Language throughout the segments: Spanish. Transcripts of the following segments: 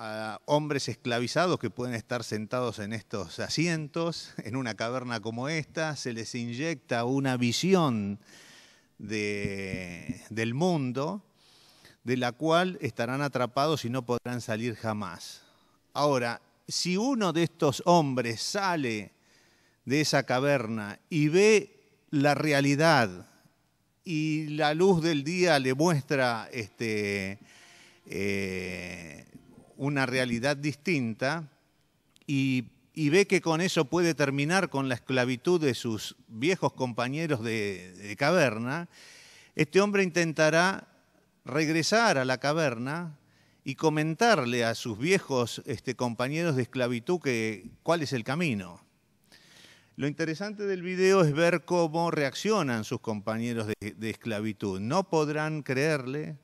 a hombres esclavizados que pueden estar sentados en estos asientos, en una caverna como esta, se les inyecta una visión del mundo de la cual estarán atrapados y no podrán salir jamás. Ahora, si uno de estos hombres sale de esa caverna y ve la realidad y la luz del día le muestra este, eh, una realidad distinta y, ve que con eso puede terminar con la esclavitud de sus viejos compañeros de, caverna, este hombre intentará regresar a la caverna y comentarle a sus viejos este, compañeros de esclavitud que, cuál es el camino. Lo interesante del video es ver cómo reaccionan sus compañeros de esclavitud. No podrán creerle,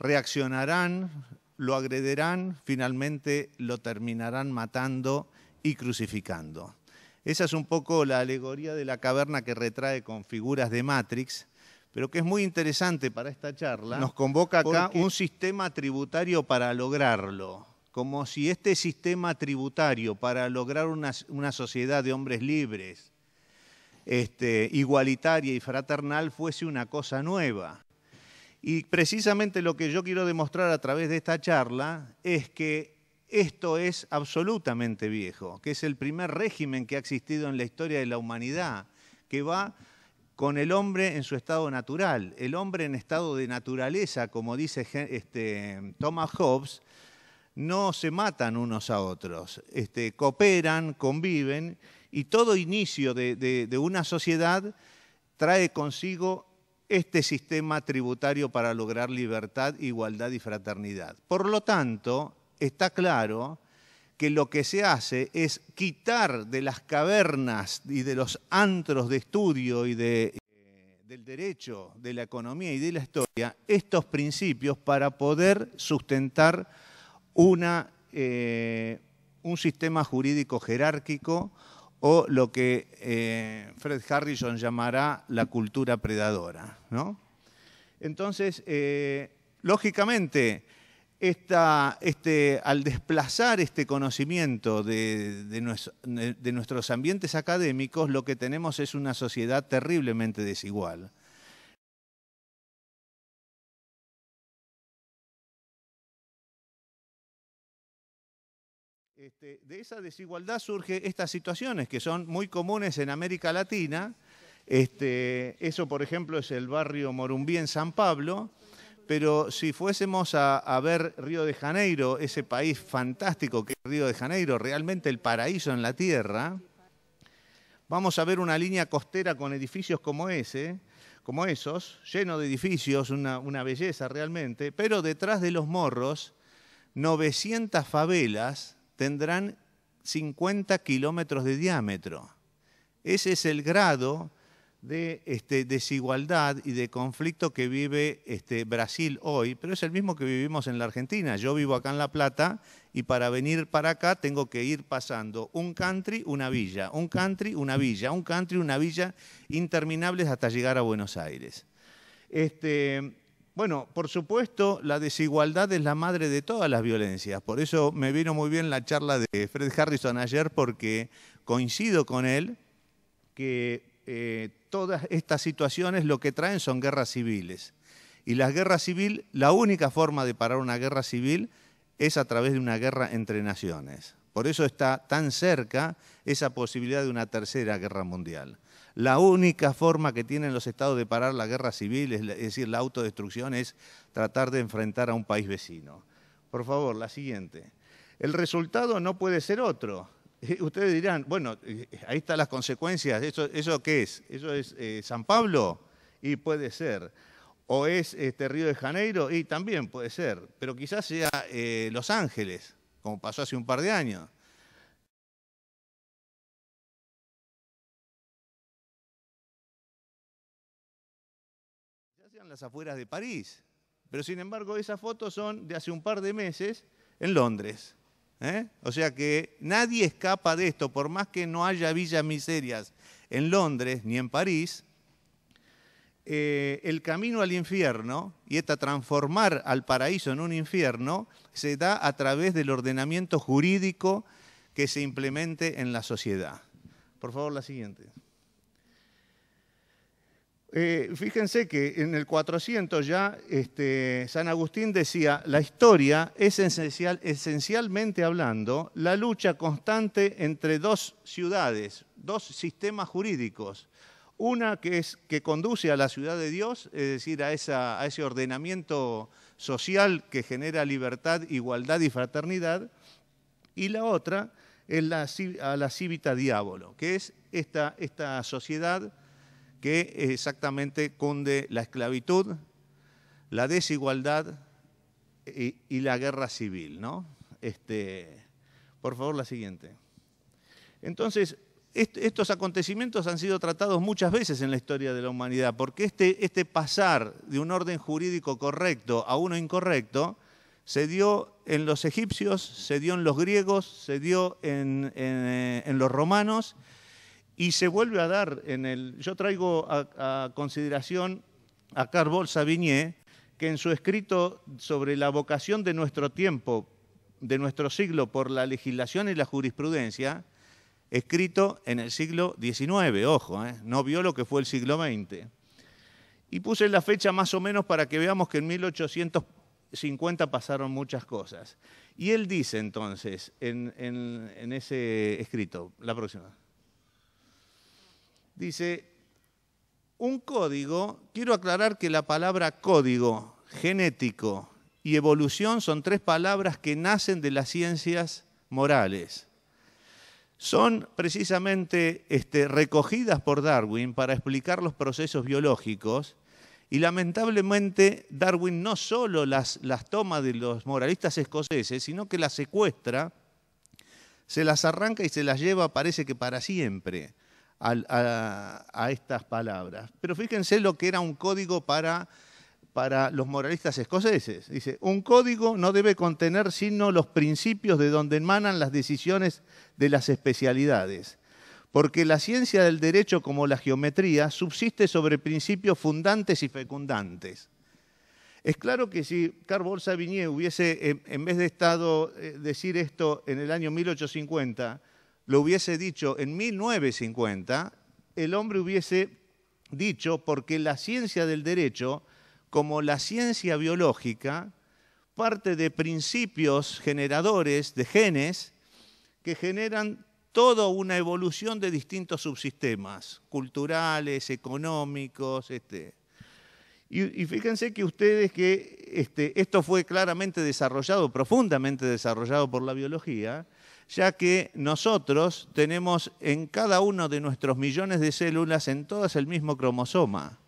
reaccionarán, lo agrederán, finalmente lo terminarán matando y crucificando. Esa es un poco la alegoría de la caverna que retrae con figuras de Matrix, pero que es muy interesante para esta charla. Nos convoca acá un sistema tributario para lograrlo, como si este sistema tributario para lograr una, sociedad de hombres libres, este, igualitaria y fraternal fuese una cosa nueva. Y precisamente lo que yo quiero demostrar a través de esta charla es que esto es absolutamente viejo, que es el primer régimen que ha existido en la historia de la humanidad, que va con el hombre en su estado natural, el hombre en estado de naturaleza, como dice este, Thomas Hobbes, no se matan unos a otros, este, cooperan, conviven, y todo inicio de, de una sociedad trae consigo este sistema tributario para lograr libertad, igualdad y fraternidad. Por lo tanto, está claro que lo que se hace es quitar de las cavernas y de los antros de estudio y eh, del derecho, de la economía y de la historia, estos principios para poder sustentar una, eh, un sistema jurídico jerárquico, o lo que eh, Fred Harrison llamará la cultura predadora. Entonces, eh, lógicamente, este, al desplazar este conocimiento de nuestros ambientes académicos, lo que tenemos es una sociedad terriblemente desigual Este, de esa desigualdad surge estas situaciones que son muy comunes en América Latina. Este, eso, por ejemplo, es el barrio Morumbí en San Pablo. Pero si fuésemos a, ver Río de Janeiro, ese país fantástico que es Río de Janeiro, realmente el paraíso en la tierra, vamos a ver una línea costera con edificios como ese, como esos, lleno de edificios, una belleza realmente, pero detrás de los morros, 900 favelas tendrán 50 kilómetros de diámetro. Ese es el grado de este, desigualdad y de conflicto que vive este, Brasil hoy, pero es el mismo que vivimos en la Argentina. Yo vivo acá en La Plata y para venir para acá tengo que ir pasando un country, una villa, un country, una villa, un country, una villa, interminables hasta llegar a Buenos Aires. Este, bueno, por supuesto, la desigualdad es la madre de todas las violencias. Por eso me vino muy bien la charla de Fred Harrison ayer, porque coincido con él que eh, todas estas situaciones lo que traen son guerras civiles. Y las guerras civiles, la única forma de parar una guerra civil es a través de una guerra entre naciones. Por eso está tan cerca esa posibilidad de una tercera guerra mundial. La única forma que tienen los estados de parar la guerra civil, es decir, la autodestrucción, es tratar de enfrentar a un país vecino. Por favor, la siguiente. El resultado no puede ser otro. Eh, ustedes dirán, bueno, eh, ahí están las consecuencias. ¿Eso, eso qué es? ¿Eso es eh, San Pablo? Y puede ser. ¿O es este, Río de Janeiro? Y también puede ser. Pero quizás sea Los Ángeles, como pasó hace un par de años. las afueras de París. Pero sin embargo, esas fotos son de hace un par de meses en Londres. ¿eh? O sea que nadie escapa de esto, por más que no haya villas miserias en Londres ni en París, eh, el camino al infierno y esta transformar al paraíso en un infierno se da a través del ordenamiento jurídico que se implemente en la sociedad. Por favor, la siguiente. Eh, fíjense que en el 400 ya este, San Agustín decía, la historia es esencialmente hablando la lucha constante entre dos ciudades, dos sistemas jurídicos. Una que, es, que conduce a la ciudad de Dios, es decir, a, ese ordenamiento social que genera libertad, igualdad y fraternidad, y la otra es la, a la civita diabolo, que es esta, esta sociedad que exactamente cunde la esclavitud, la desigualdad y, la guerra civil. ¿no? Este, por favor, la siguiente. Entonces, estos acontecimientos han sido tratados muchas veces en la historia de la humanidad, porque este, este pasar de un orden jurídico correcto a uno incorrecto, se dio en los egipcios, se dio en los griegos, se dio en eh, los romanos y se vuelve a dar en el... Yo traigo a, consideración a Carbol Savigné, que en su escrito sobre la vocación de nuestro tiempo, de nuestro siglo por la legislación y la jurisprudencia, escrito en el siglo XIX, ojo, eh, no vio lo que fue el siglo XX. Y puse la fecha más o menos para que veamos que en 1850 pasaron muchas cosas. Y él dice entonces en ese escrito, la próxima. Dice, un código, quiero aclarar que la palabra código, genético y evolución son tres palabras que nacen de las ciencias morales. Son precisamente este, recogidas por Darwin para explicar los procesos biológicos y lamentablemente Darwin no solo las, las, toma de los moralistas escoceses, sino que las secuestra, se las arranca y se las lleva, parece que para siempre a, estas palabras. Pero fíjense lo que era un código para para los moralistas escoceses. Dice, un código no debe contener sino los principios de donde emanan las decisiones de las especialidades, porque la ciencia del derecho como la geometría subsiste sobre principios fundantes y fecundantes. Es claro que si Carl Savigny hubiese, en vez de estado, eh, decir esto en el año 1850, lo hubiese dicho en 1950, el hombre hubiese dicho, porque la ciencia del derecho, como la ciencia biológica, parte de principios generadores de genes que generan toda una evolución de distintos subsistemas, culturales, económicos, este, y, fíjense que ustedes que este, esto fue claramente desarrollado, profundamente desarrollado por la biología, ya que nosotros tenemos en cada uno de nuestros millones de células, en todas el mismo cromosoma.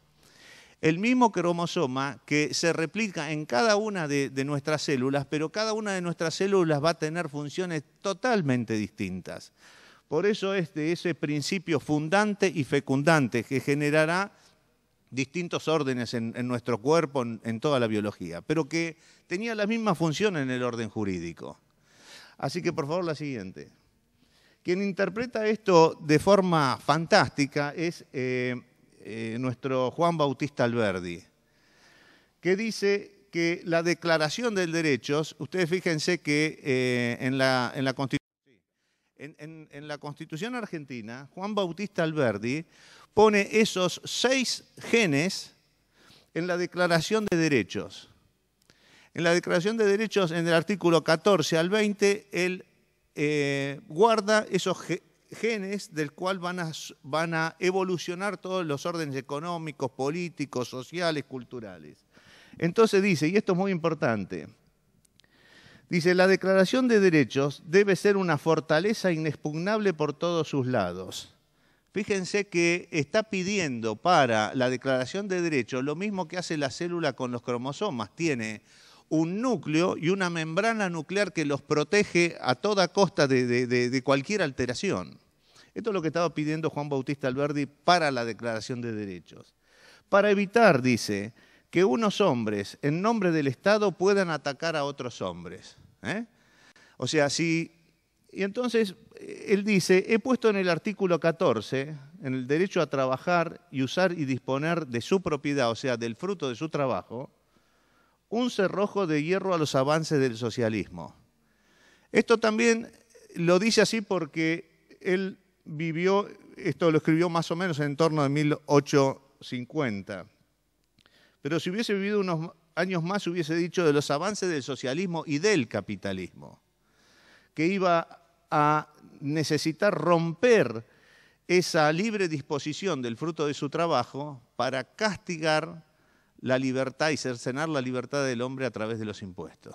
El mismo cromosoma que se replica en cada una de, nuestras células, pero cada una de nuestras células va a tener funciones totalmente distintas. Por eso es de ese principio fundante y fecundante que generará distintos órdenes en, nuestro cuerpo, en, toda la biología, pero que tenía la misma función en el orden jurídico. Así que por favor la siguiente. Quien interpreta esto de forma fantástica es eh, eh, nuestro Juan Bautista Alberdi, que dice que la declaración de derechos, ustedes fíjense que eh, en, la, en, la en la Constitución argentina, Juan Bautista Alberdi pone esos seis genes en la Declaración de Derechos. En la Declaración de Derechos, en el artículo 14 al 20, él eh, guarda esos genes del cual van a, van a evolucionar todos los órdenes económicos, políticos, sociales, culturales. Entonces dice, y esto es muy importante, dice, la Declaración de Derechos debe ser una fortaleza inexpugnable por todos sus lados. Fíjense que está pidiendo para la Declaración de Derechos lo mismo que hace la célula con los cromosomas. Tiene un núcleo y una membrana nuclear que los protege a toda costa de, cualquier alteración. Esto es lo que estaba pidiendo Juan Bautista Alberdi para la Declaración de Derechos. Para evitar, dice, que unos hombres, en nombre del Estado, puedan atacar a otros hombres. ¿eh? O sea, si... Y entonces, eh, él dice, he puesto en el artículo 14, en el derecho a trabajar y usar y disponer de su propiedad, o sea, del fruto de su trabajo, un cerrojo de hierro a los avances del socialismo. Esto también lo dice así porque él vivió, esto lo escribió más o menos en torno a 1850. Pero si hubiese vivido unos años más, hubiese dicho de los avances del socialismo y del capitalismo, que iba a necesitar romper esa libre disposición del fruto de su trabajo para castigar la libertad y cercenar la libertad del hombre a través de los impuestos.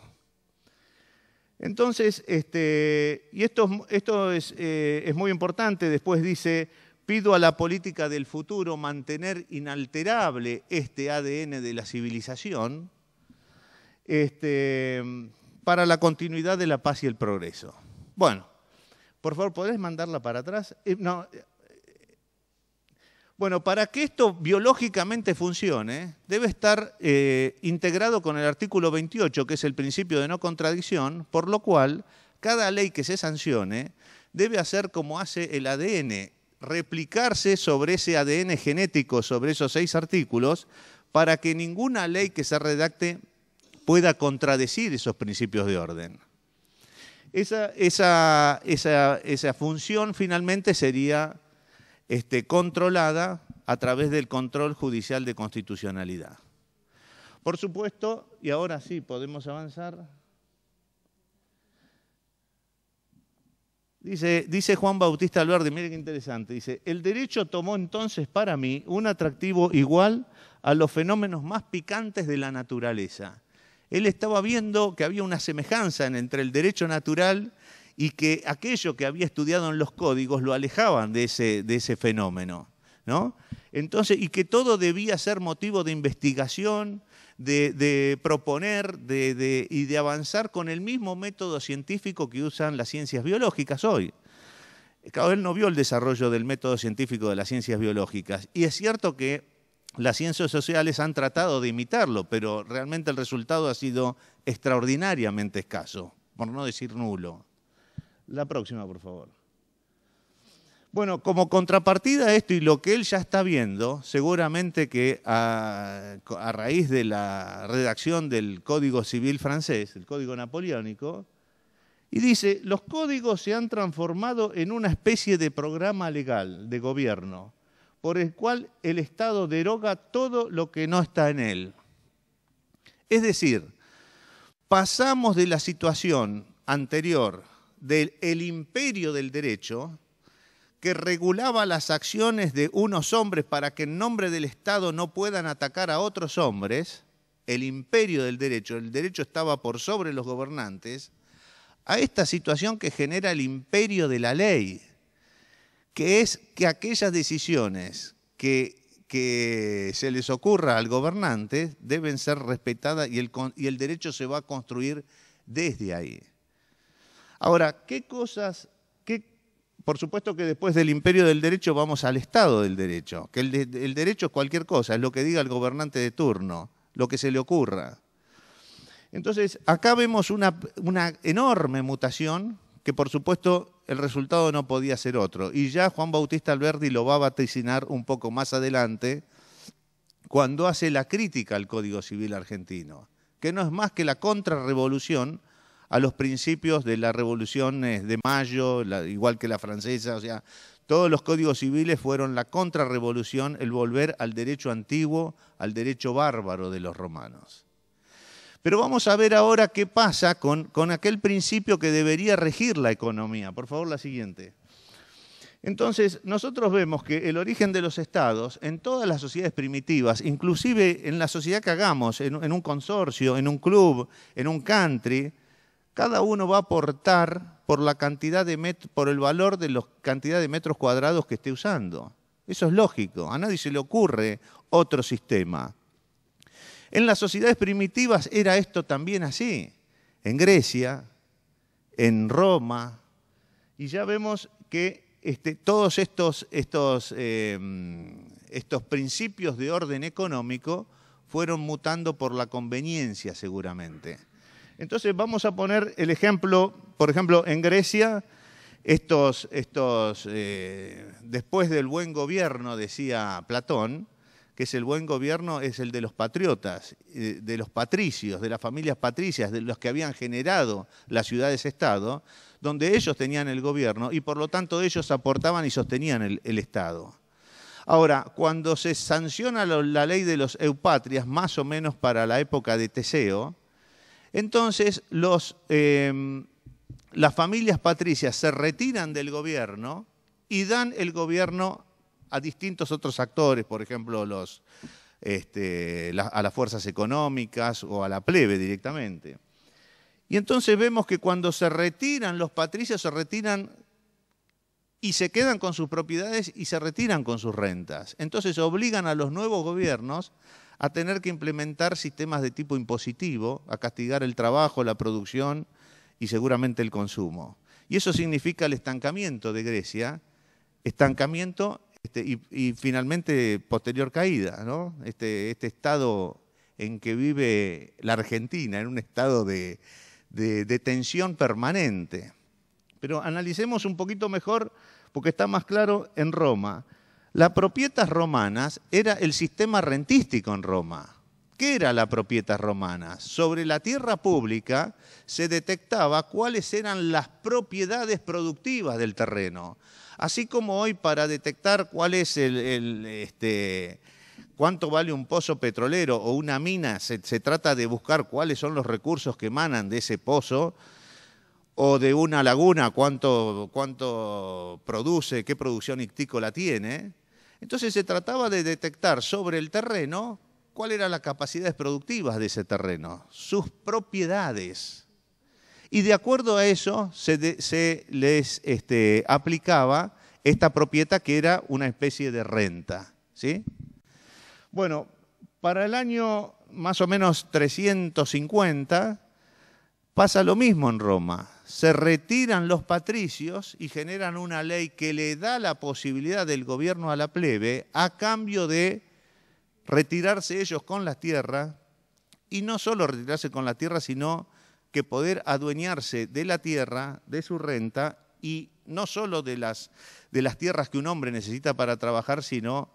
Entonces, este, y esto, esto eh, es, muy importante, después dice, pido a la política del futuro mantener inalterable este ADN de la civilización este, para la continuidad de la paz y el progreso. Bueno, por favor, ¿podés mandarla para atrás? Eh, no, bueno, para que esto biológicamente funcione, debe estar eh, integrado con el artículo 28, que es el principio de no contradicción, por lo cual cada ley que se sancione debe hacer como hace el ADN, replicarse sobre ese ADN genético, sobre esos seis artículos, para que ninguna ley que se redacte pueda contradecir esos principios de orden. Esa, esa función finalmente sería este, controlada a través del control judicial de constitucionalidad. Por supuesto, y ahora sí podemos avanzar. Dice, dice Juan Bautista Alberdi, mire qué interesante, dice, el derecho tomó entonces para mí un atractivo igual a los fenómenos más picantes de la naturaleza. Él estaba viendo que había una semejanza entre el derecho natural y que aquello que había estudiado en los códigos lo alejaban de ese, fenómeno. ¿no? Entonces, y que todo debía ser motivo de investigación, de, proponer y de avanzar con el mismo método científico que usan las ciencias biológicas hoy. Claro, él no vio el desarrollo del método científico de las ciencias biológicas. Y es cierto que las ciencias sociales han tratado de imitarlo, pero realmente el resultado ha sido extraordinariamente escaso, por no decir nulo. La próxima, por favor. Bueno, como contrapartida a esto y lo que él ya está viendo, seguramente que a, raíz de la redacción del Código Civil francés, el Código Napoleónico, y dice, los códigos se han transformado en una especie de programa legal de gobierno, por el cual el Estado deroga todo lo que no está en él. Es decir, pasamos de la situación anterior del imperio del derecho que regulaba las acciones de unos hombres para que en nombre del Estado no puedan atacar a otros hombres, el imperio del derecho, el derecho estaba por sobre los gobernantes, a esta situación que genera el imperio de la ley, que es que aquellas decisiones que, que se les ocurra al gobernante deben ser respetadas y y el derecho se va a construir desde ahí. Ahora, ¿qué cosas, qué, por supuesto que después del imperio del derecho vamos al estado del derecho, que el, derecho es cualquier cosa, es lo que diga el gobernante de turno, lo que se le ocurra. Entonces, acá vemos una, enorme mutación que por supuesto el resultado no podía ser otro. Y ya Juan Bautista Alberdi lo va a vaticinar un poco más adelante cuando hace la crítica al Código Civil argentino, que no es más que la contrarrevolución a los principios de la Revolución de mayo, igual que la francesa, o sea, todos los códigos civiles fueron la contrarrevolución, el volver al derecho antiguo, al derecho bárbaro de los romanos. Pero vamos a ver ahora qué pasa con, con aquel principio que debería regir la economía. Por favor, la siguiente. Entonces, nosotros vemos que el origen de los estados en todas las sociedades primitivas, inclusive en la sociedad que hagamos, en, en un consorcio, en un club, en un country, cada uno va a aportar por la cantidad de por el valor de la cantidad de metros cuadrados que esté usando. Eso es lógico, a nadie se le ocurre otro sistema. En las sociedades primitivas era esto también así. En Grecia, en Roma, y ya vemos que este, todos estos, estos, em, estos principios de orden económico fueron mutando por la conveniencia seguramente. Entonces vamos a poner el ejemplo, por ejemplo, en Grecia, estos, eh, después del buen gobierno, decía Platón, que es el buen gobierno, es el de los patriotas, eh, de los patricios, de las familias patricias, de los que habían generado las ciudades-estado, donde ellos tenían el gobierno y por lo tanto ellos aportaban y sostenían el, el Estado. Ahora, cuando se sanciona la ley de los eupatrias, más o menos para la época de Teseo, entonces, em, las familias patricias se retiran del gobierno y dan el gobierno a distintos otros actores, por ejemplo, este, a las fuerzas económicas o a la plebe directamente. Y entonces vemos que cuando se retiran los patricios, se retiran y se quedan con sus propiedades y se retiran con sus rentas. Entonces obligan a los nuevos gobiernos a tener que implementar sistemas de tipo impositivo, a castigar el trabajo, la producción y seguramente el consumo. Y eso significa el estancamiento de Grecia, estancamiento este, y, finalmente posterior caída, ¿no? Este, este, estado en que vive la Argentina, en un estado de, de tensión permanente. Pero analicemos un poquito mejor, porque está más claro en Roma. Las propietas romanas era el sistema rentístico en Roma. ¿Qué era la propietas romana? Sobre la tierra pública se detectaba cuáles eran las propiedades productivas del terreno. Así como hoy para detectar cuál es el, este, cuánto vale un pozo petrolero o una mina, se, trata de buscar cuáles son los recursos que emanan de ese pozo o de una laguna, cuánto, cuánto produce, qué producción ictícola tiene entonces se trataba de detectar sobre el terreno cuál eran las capacidades productivas de ese terreno, sus propiedades. Y de acuerdo a eso se, les este, aplicaba esta propiedad que era una especie de renta. Bueno, para el año más o menos 350 pasa lo mismo en Roma se retiran los patricios y generan una ley que le da la posibilidad del gobierno a la plebe a cambio de retirarse ellos con la tierra y no solo retirarse con la tierra, sino que poder adueñarse de la tierra, de su renta y no solo de las, de las tierras que un hombre necesita para trabajar, sino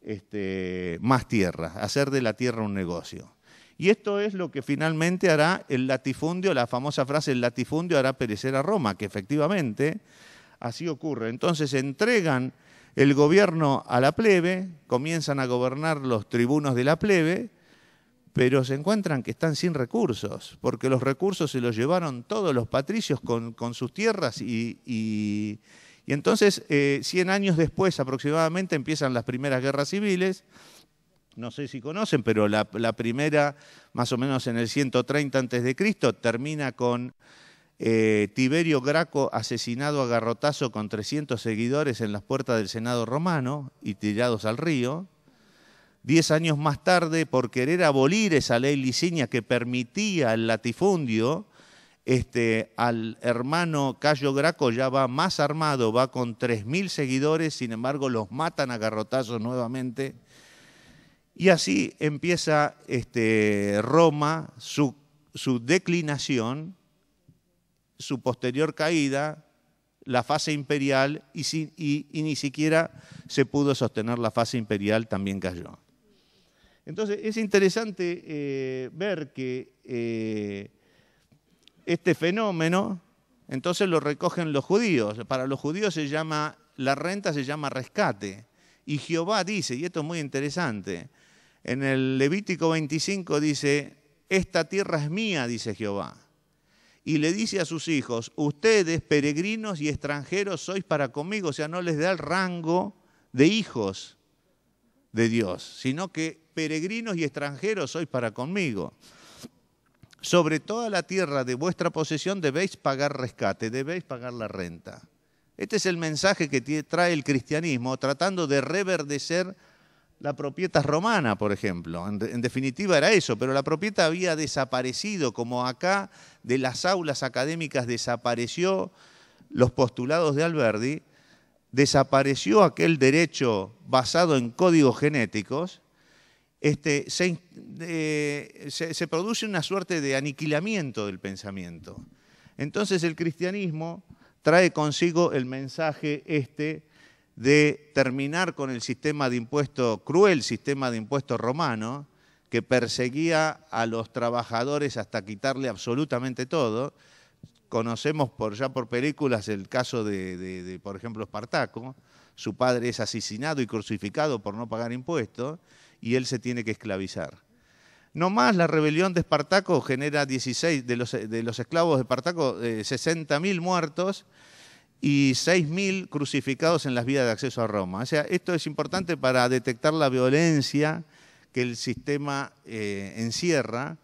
este, más tierra, hacer de la tierra un negocio. Y esto es lo que finalmente hará el latifundio, la famosa frase, el latifundio hará perecer a Roma, que efectivamente así ocurre. Entonces entregan el gobierno a la plebe, comienzan a gobernar los tribunos de la plebe, pero se encuentran que están sin recursos, porque los recursos se los llevaron todos los patricios con, sus tierras y, entonces, 100 eh, años después aproximadamente, empiezan las primeras guerras civiles no sé si conocen, pero la, primera, más o menos en el 130 a.C., termina con eh, Tiberio Graco asesinado a garrotazo con 300 seguidores en las puertas del Senado romano y tirados al río. Diez años más tarde, por querer abolir esa ley liceña que permitía el latifundio, este, al hermano Cayo Graco ya va más armado, va con 3.000 seguidores, sin embargo los matan a garrotazos nuevamente y así empieza este, Roma su, declinación, su posterior caída, la fase imperial y, ni siquiera se pudo sostener la fase imperial, también cayó. Entonces es interesante eh, ver que eh, este fenómeno, entonces lo recogen los judíos. Para los judíos se llama, la renta se llama rescate. Y Jehová dice, y esto es muy interesante, en el Levítico 25 dice, esta tierra es mía, dice Jehová. Y le dice a sus hijos, ustedes, peregrinos y extranjeros, sois para conmigo. O sea, no les da el rango de hijos de Dios, sino que peregrinos y extranjeros sois para conmigo. Sobre toda la tierra de vuestra posesión debéis pagar rescate, debéis pagar la renta. Este es el mensaje que trae el cristianismo, tratando de reverdecer la propieta romana, por ejemplo. En, definitiva era eso, pero la propieta había desaparecido, como acá de las aulas académicas desapareció los postulados de Alberdi, desapareció aquel derecho basado en códigos genéticos, este, se produce una suerte de aniquilamiento del pensamiento. Entonces el cristianismo trae consigo el mensaje este de terminar con el sistema de impuesto, cruel sistema de impuestos romano, que perseguía a los trabajadores hasta quitarle absolutamente todo. Conocemos por, ya por películas el caso de, por ejemplo, Espartaco. Su padre es asesinado y crucificado por no pagar impuestos y él se tiene que esclavizar. No más la rebelión de Espartaco genera 16, de los, esclavos de Espartaco, 60.000 eh, muertos y 6.000 crucificados en las vías de acceso a Roma. O sea, esto es importante para detectar la violencia que el sistema eh, encierra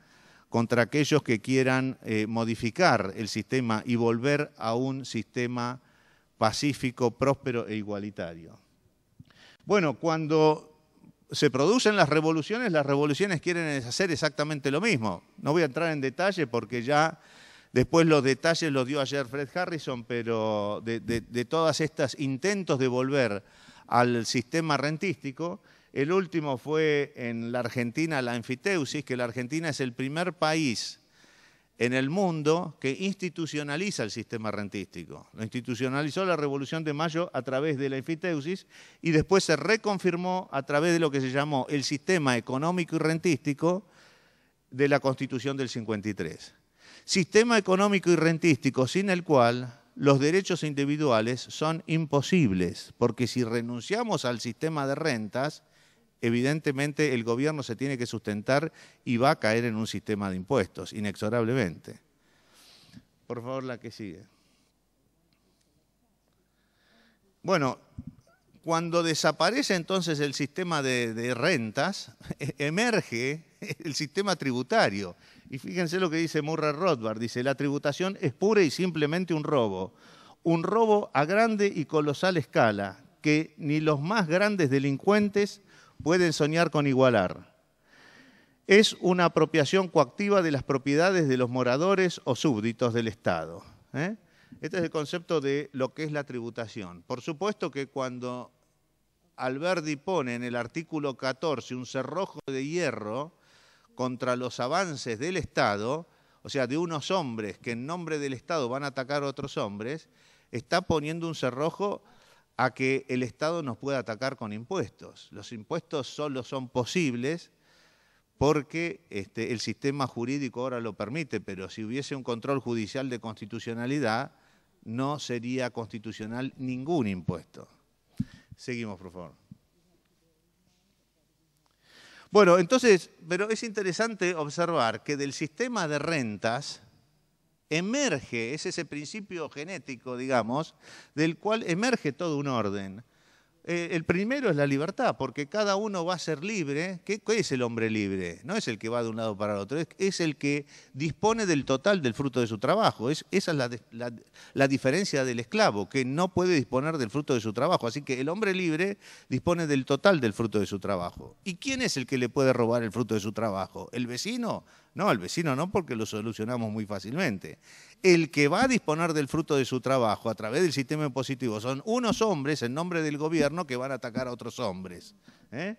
contra aquellos que quieran eh, modificar el sistema y volver a un sistema pacífico, próspero e igualitario. Bueno, cuando se producen las revoluciones, las revoluciones quieren hacer exactamente lo mismo. No voy a entrar en detalle porque ya Después los detalles los dio ayer Fred Harrison, pero de, todos estos intentos de volver al sistema rentístico, el último fue en la Argentina, la enfiteusis, que la Argentina es el primer país en el mundo que institucionaliza el sistema rentístico. Lo institucionalizó la Revolución de Mayo a través de la enfiteusis y después se reconfirmó a través de lo que se llamó el sistema económico y rentístico de la Constitución del 53 sistema económico y rentístico sin el cual los derechos individuales son imposibles, porque si renunciamos al sistema de rentas, evidentemente el gobierno se tiene que sustentar y va a caer en un sistema de impuestos, inexorablemente. Por favor, la que sigue. Bueno, cuando desaparece entonces el sistema de, rentas, emerge el sistema tributario. Y fíjense lo que dice Murray Rothbard, dice, la tributación es pura y simplemente un robo. Un robo a grande y colosal escala, que ni los más grandes delincuentes pueden soñar con igualar. Es una apropiación coactiva de las propiedades de los moradores o súbditos del Estado. ¿eh? Este es el concepto de lo que es la tributación. Por supuesto que cuando Alberdi pone en el artículo 14 un cerrojo de hierro contra los avances del Estado, o sea, de unos hombres que en nombre del Estado van a atacar a otros hombres, está poniendo un cerrojo a que el Estado nos pueda atacar con impuestos. Los impuestos solo son posibles porque este, el sistema jurídico ahora lo permite, pero si hubiese un control judicial de constitucionalidad, no sería constitucional ningún impuesto. Seguimos, por favor. Bueno, entonces, pero es interesante observar que del sistema de rentas emerge, es ese principio genético, digamos, del cual emerge todo un orden eh, el primero es la libertad, porque cada uno va a ser libre. ¿Qué, es el hombre libre? No es el que va de un lado para el otro, es, el que dispone del total del fruto de su trabajo. Es, esa es la, la, diferencia del esclavo, que no puede disponer del fruto de su trabajo. Así que el hombre libre dispone del total del fruto de su trabajo. ¿Y quién es el que le puede robar el fruto de su trabajo? ¿El vecino? No, al vecino no, porque lo solucionamos muy fácilmente. El que va a disponer del fruto de su trabajo a través del sistema impositivo son unos hombres en nombre del gobierno que van a atacar a otros hombres. ¿eh?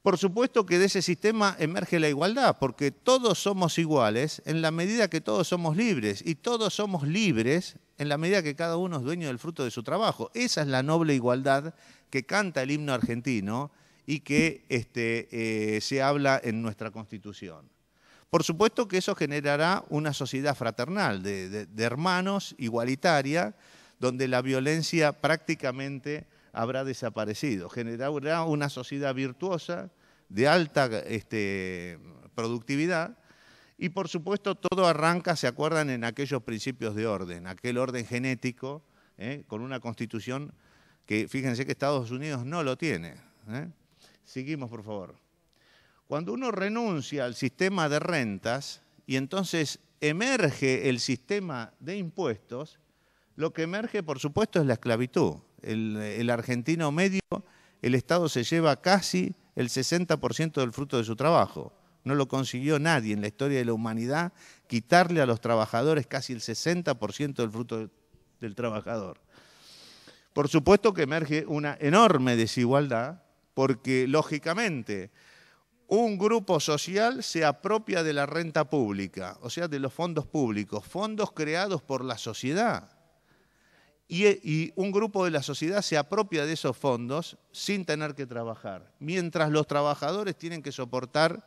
Por supuesto que de ese sistema emerge la igualdad, porque todos somos iguales en la medida que todos somos libres, y todos somos libres en la medida que cada uno es dueño del fruto de su trabajo. Esa es la noble igualdad que canta el himno argentino y que este, eh, se habla en nuestra Constitución. Por supuesto que eso generará una sociedad fraternal, de, hermanos, igualitaria, donde la violencia prácticamente habrá desaparecido. Generará una sociedad virtuosa, de alta este, productividad, y por supuesto todo arranca, se acuerdan, en aquellos principios de orden, aquel orden genético, ¿eh? con una constitución que fíjense que Estados Unidos no lo tiene. ¿eh? Seguimos, por favor. Cuando uno renuncia al sistema de rentas y entonces emerge el sistema de impuestos, lo que emerge, por supuesto, es la esclavitud. El, el argentino medio, el Estado se lleva casi el 60% del fruto de su trabajo. No lo consiguió nadie en la historia de la humanidad quitarle a los trabajadores casi el 60% del fruto del trabajador. Por supuesto que emerge una enorme desigualdad porque, lógicamente, un grupo social se apropia de la renta pública, o sea, de los fondos públicos, fondos creados por la sociedad. Y, un grupo de la sociedad se apropia de esos fondos sin tener que trabajar, mientras los trabajadores tienen que soportar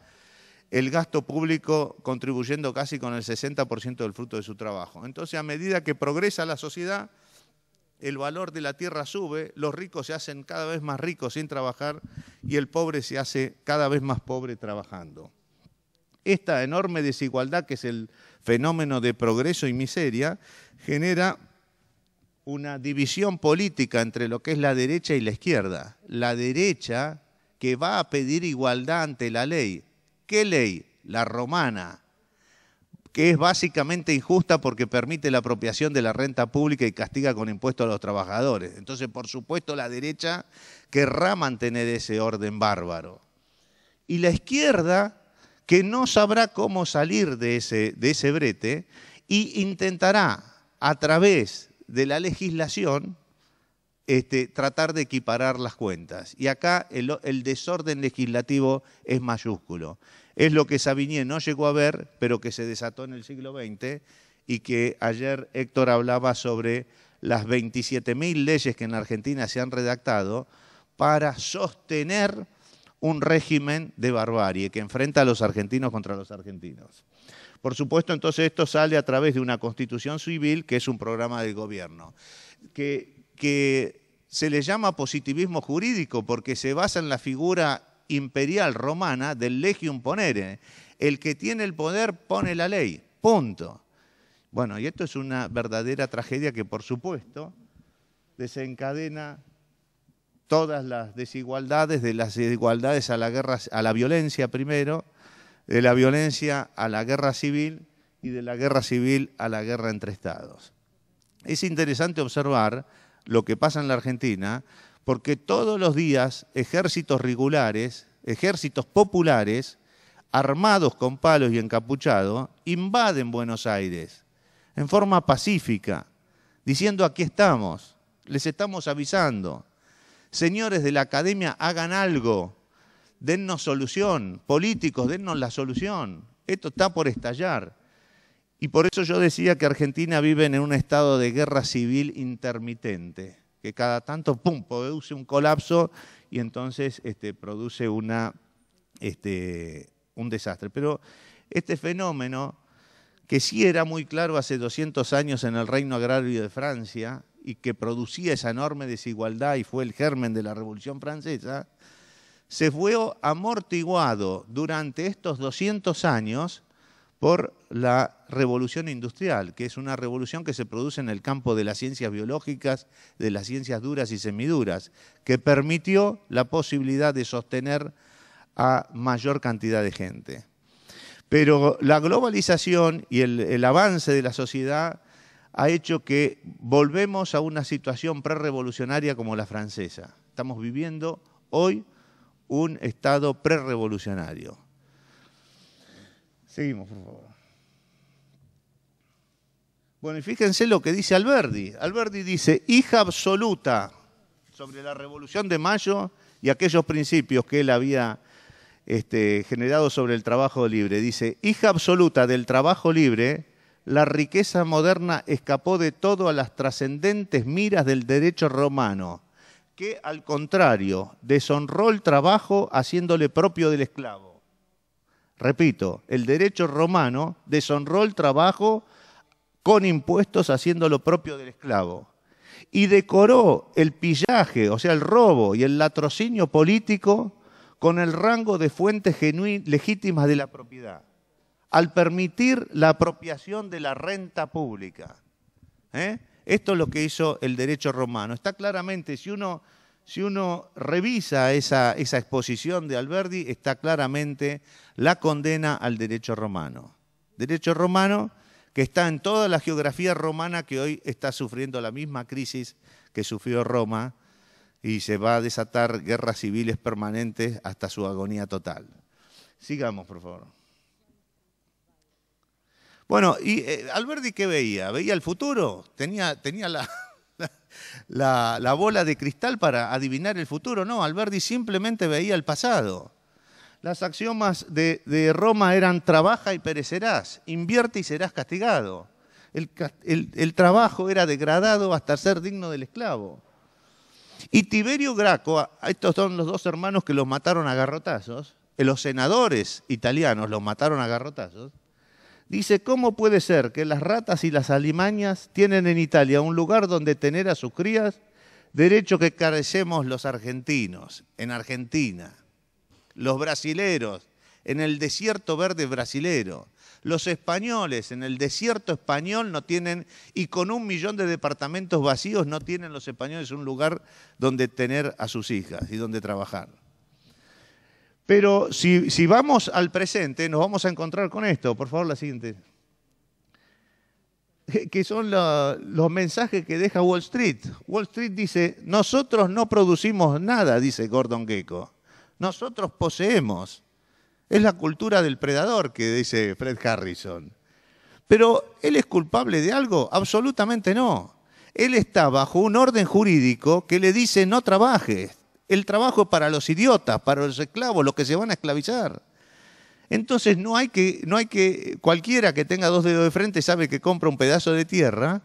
el gasto público contribuyendo casi con el 60% del fruto de su trabajo. Entonces, a medida que progresa la sociedad, el valor de la tierra sube, los ricos se hacen cada vez más ricos sin trabajar y el pobre se hace cada vez más pobre trabajando. Esta enorme desigualdad, que es el fenómeno de progreso y miseria, genera una división política entre lo que es la derecha y la izquierda. La derecha que va a pedir igualdad ante la ley. ¿Qué ley? La romana, que es básicamente injusta porque permite la apropiación de la renta pública y castiga con impuestos a los trabajadores. Entonces, por supuesto, la derecha querrá mantener ese orden bárbaro. Y la izquierda, que no sabrá cómo salir de ese, de ese brete, y intentará, a través de la legislación, este, tratar de equiparar las cuentas. Y acá el desorden legislativo es mayúsculo es lo que Sabinier no llegó a ver, pero que se desató en el siglo XX y que ayer Héctor hablaba sobre las 27.000 leyes que en Argentina se han redactado para sostener un régimen de barbarie que enfrenta a los argentinos contra los argentinos. Por supuesto, entonces esto sale a través de una constitución civil que es un programa de gobierno, que se le llama positivismo jurídico porque se basa en la figura imperial romana del legium ponere. El que tiene el poder pone la ley. Punto. Bueno, y esto es una verdadera tragedia que, por supuesto, desencadena todas las desigualdades, de las desigualdades a la guerra, a la violencia primero, de la violencia a la guerra civil y de la guerra civil a la guerra entre estados. Es interesante observar lo que pasa en la Argentina, porque todos los días ejércitos regulares, ejércitos populares, armados con palos y encapuchados, invaden Buenos Aires en forma pacífica, diciendo aquí estamos, les estamos avisando. Señores de la academia, hagan algo, dennos solución, políticos, dennos la solución. Esto está por estallar. Y por eso yo decía que Argentina vive en un estado de guerra civil intermitente que cada tanto, ¡pum!, produce un colapso y entonces este, produce este, un desastre. Pero este fenómeno, que sí era muy claro hace 200 años en el reino agrario de Francia y que producía esa enorme desigualdad y fue el germen de la Revolución Francesa, se fue amortiguado durante estos 200 años por la revolución industrial, que es una revolución que se produce en el campo de las ciencias biológicas, de las ciencias duras y semiduras, que permitió la posibilidad de sostener a mayor cantidad de gente. Pero la globalización y el, avance de la sociedad ha hecho que volvemos a una situación prerevolucionaria como la francesa. Estamos viviendo hoy un estado prerevolucionario Seguimos, por favor. Bueno, y fíjense lo que dice Alberdi. Alberdi dice, hija absoluta sobre la Revolución de Mayo y aquellos principios que él había este, generado sobre el trabajo libre. Dice, hija absoluta del trabajo libre, la riqueza moderna escapó de todo a las trascendentes miras del derecho romano, que al contrario deshonró el trabajo haciéndole propio del esclavo. Repito, el derecho romano deshonró el trabajo con impuestos haciendo lo propio del esclavo y decoró el pillaje, o sea, el robo y el latrocinio político con el rango de fuentes legítimas de la propiedad, al permitir la apropiación de la renta pública. ¿Eh? Esto es lo que hizo el derecho romano. Está claramente, si uno si uno revisa esa, exposición de Alberdi, está claramente la condena al derecho romano. Derecho romano que está en toda la geografía romana que hoy está sufriendo la misma crisis que sufrió Roma y se va a desatar guerras civiles permanentes hasta su agonía total. Sigamos, por favor. Bueno, ¿y Alberdi eh, Alberti qué veía? ¿Veía el futuro? ¿Tenía, tenía la, la, bola de cristal para adivinar el futuro, no, Alberti simplemente veía el pasado. Las axiomas de, Roma eran trabaja y perecerás, invierte y serás castigado. El, trabajo era degradado hasta ser digno del esclavo. Y Tiberio Graco, estos son los dos hermanos que los mataron a garrotazos, eh, los senadores italianos los mataron a garrotazos, Dice, ¿cómo puede ser que las ratas y las alimañas tienen en Italia un lugar donde tener a sus crías? Derecho que carecemos los argentinos, en Argentina, los brasileros, en el desierto verde brasilero, los españoles en el desierto español no tienen, y con un millón de departamentos vacíos no tienen los españoles un lugar donde tener a sus hijas y donde trabajar. Pero si, vamos al presente, nos vamos a encontrar con esto. Por favor, la siguiente. Que son los mensajes que deja Wall Street. Wall Street dice, nosotros no producimos nada, dice Gordon Gecko. Nosotros poseemos. Es la cultura del predador que dice Fred Harrison. Pero ¿él es culpable de algo? Absolutamente no. Él está bajo un orden jurídico que le dice no trabajes. El trabajo para los idiotas, para los esclavos, los que se van a esclavizar. Entonces no hay que, no hay que, cualquiera que tenga dos dedos de frente sabe que compra un pedazo de tierra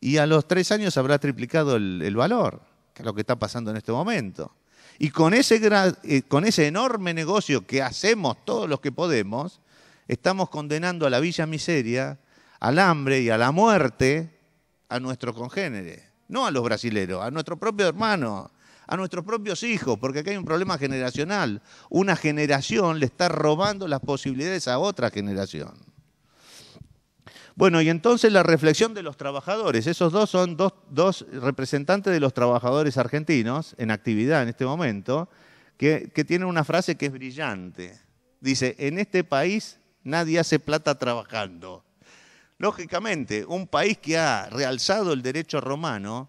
y a los tres años habrá triplicado el, valor, que es lo que está pasando en este momento. Y con ese, eh, con ese enorme negocio que hacemos todos los que podemos, estamos condenando a la villa miseria, al hambre y a la muerte a nuestros congéneres, no a los brasileros, a nuestro propio hermano, a nuestros propios hijos, porque acá hay un problema generacional. Una generación le está robando las posibilidades a otra generación. Bueno, y entonces la reflexión de los trabajadores. Esos dos son dos, representantes de los trabajadores argentinos en actividad en este momento, que, que tienen una frase que es brillante. Dice, en este país nadie hace plata trabajando. Lógicamente, un país que ha realzado el derecho romano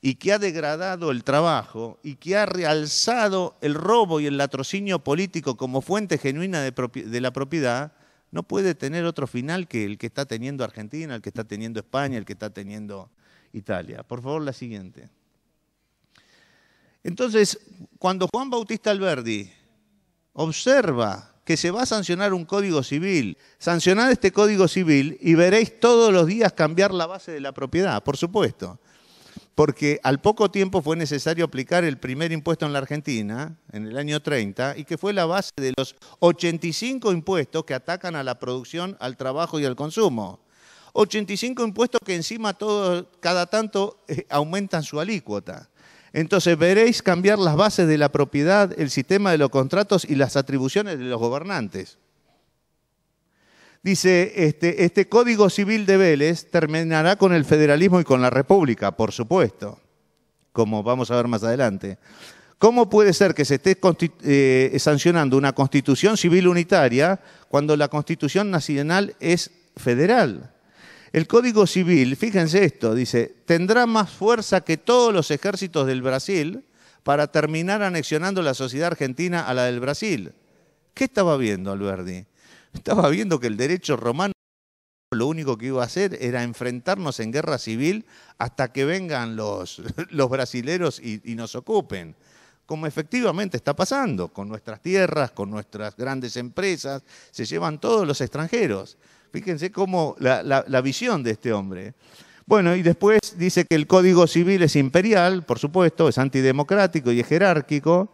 y que ha degradado el trabajo y que ha realzado el robo y el latrocinio político como fuente genuina de, la propiedad, no puede tener otro final que el que está teniendo Argentina, el que está teniendo España, el que está teniendo Italia. Por favor, la siguiente. Entonces, cuando Juan Bautista Alberdi observa que se va a sancionar un código civil. Sancionad este código civil y veréis todos los días cambiar la base de la propiedad, por supuesto porque al poco tiempo fue necesario aplicar el primer impuesto en la Argentina, en el año 30, y que fue la base de los 85 impuestos que atacan a la producción, al trabajo y al consumo. 85 impuestos que encima todos, cada tanto eh, aumentan su alícuota. Entonces veréis cambiar las bases de la propiedad, el sistema de los contratos y las atribuciones de los gobernantes. Dice, este, este, Código Civil de Vélez terminará con el federalismo y con la República, por supuesto, como vamos a ver más adelante. ¿Cómo puede ser que se esté eh, sancionando una constitución civil unitaria cuando la constitución nacional es federal? El Código Civil, fíjense esto, dice, tendrá más fuerza que todos los ejércitos del Brasil para terminar anexionando la sociedad argentina a la del Brasil. ¿Qué estaba viendo Alberti? Estaba viendo que el derecho romano lo único que iba a hacer era enfrentarnos en guerra civil hasta que vengan los, los brasileros y, nos ocupen, como efectivamente está pasando, con nuestras tierras, con nuestras grandes empresas, se llevan todos los extranjeros. Fíjense cómo la, visión de este hombre. Bueno, y después dice que el Código Civil es imperial, por supuesto, es antidemocrático y es jerárquico,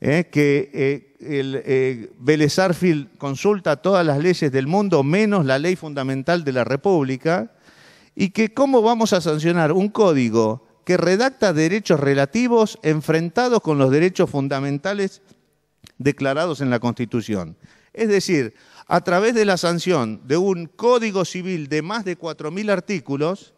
¿eh? que, eh, el, eh, consulta todas las leyes del mundo, menos la ley fundamental de la República, y que cómo vamos a sancionar un código que redacta derechos relativos enfrentados con los derechos fundamentales declarados en la Constitución. Es decir, a través de la sanción de un código civil de más de 4.000 artículos,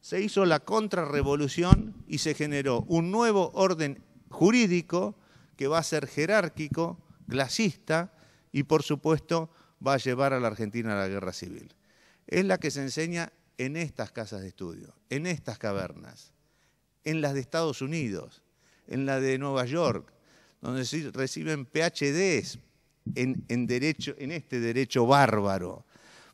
se hizo la contrarrevolución y se generó un nuevo orden jurídico que va a ser jerárquico, clasista y por supuesto va a llevar a la Argentina a la guerra civil. Es la que se enseña en estas casas de estudio, en estas cavernas, en las de Estados Unidos, en la de Nueva York, donde reciben PhDs en, derecho, en este derecho bárbaro.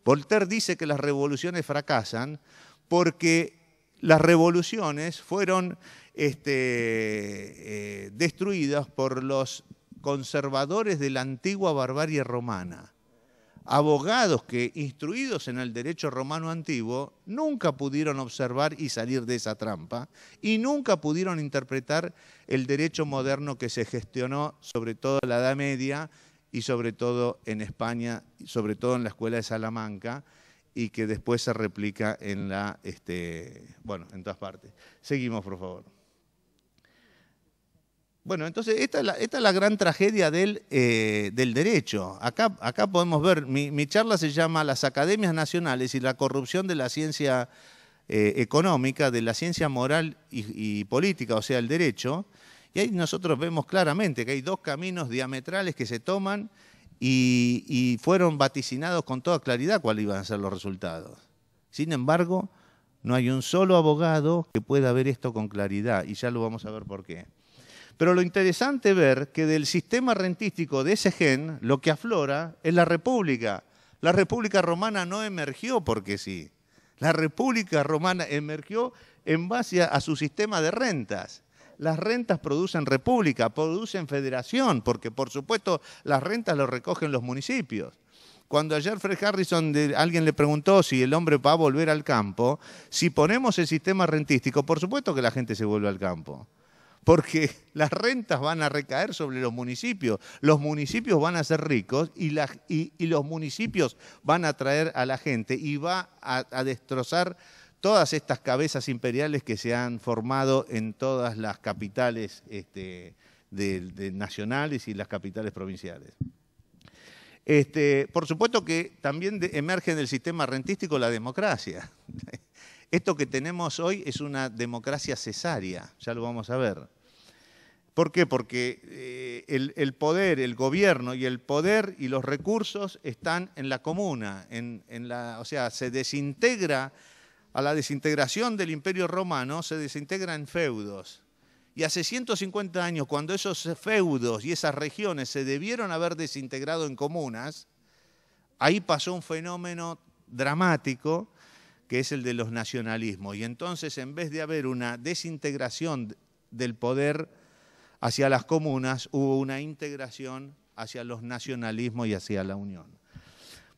Voltaire dice que las revoluciones fracasan porque las revoluciones fueron este, eh, destruidas por los conservadores de la antigua barbarie romana. Abogados que, instruidos en el derecho romano antiguo, nunca pudieron observar y salir de esa trampa y nunca pudieron interpretar el derecho moderno que se gestionó, sobre todo en la Edad Media y sobre todo en España, sobre todo en la Escuela de Salamanca, y que después se replica en la, este, bueno, en todas partes. Seguimos, por favor. Bueno, entonces esta es la, gran tragedia del, eh, derecho. Acá, podemos ver, mi, charla se llama Las academias nacionales y la corrupción de la ciencia eh, económica, de la ciencia moral y, política, o sea, el derecho. Y ahí nosotros vemos claramente que hay dos caminos diametrales que se toman y fueron vaticinados con toda claridad cuáles iban a ser los resultados. Sin embargo, no hay un solo abogado que pueda ver esto con claridad y ya lo vamos a ver por qué. Pero lo interesante es ver que del sistema rentístico de ese gen, lo que aflora es la República. La República Romana no emergió porque sí. La República Romana emergió en base a su sistema de rentas las rentas producen república, producen federación, porque por supuesto las rentas lo recogen los municipios. Cuando ayer Fred Harrison alguien le preguntó si el hombre va a volver al campo, si ponemos el sistema rentístico, por supuesto que la gente se vuelve al campo porque las rentas van a recaer sobre los municipios, los municipios van a ser ricos y, los municipios van a traer a la gente y va a, destrozar todas estas cabezas imperiales que se han formado en todas las capitales este, nacionales y las capitales provinciales. Este, por supuesto que también emerge del sistema rentístico la democracia. Esto que tenemos hoy es una democracia cesárea, ya lo vamos a ver. ¿Por qué? Porque eh, el, poder, el gobierno y el poder y los recursos están en la comuna, o sea, se desintegra, a la desintegración del imperio romano se desintegra en feudos. Y hace 150 años, cuando esos feudos y esas regiones se debieron haber desintegrado en comunas, ahí pasó un fenómeno dramático que es el de los nacionalismos. Y entonces, en vez de haber una desintegración del poder, hacia las comunas, hubo una integración hacia los nacionalismos y hacia la unión.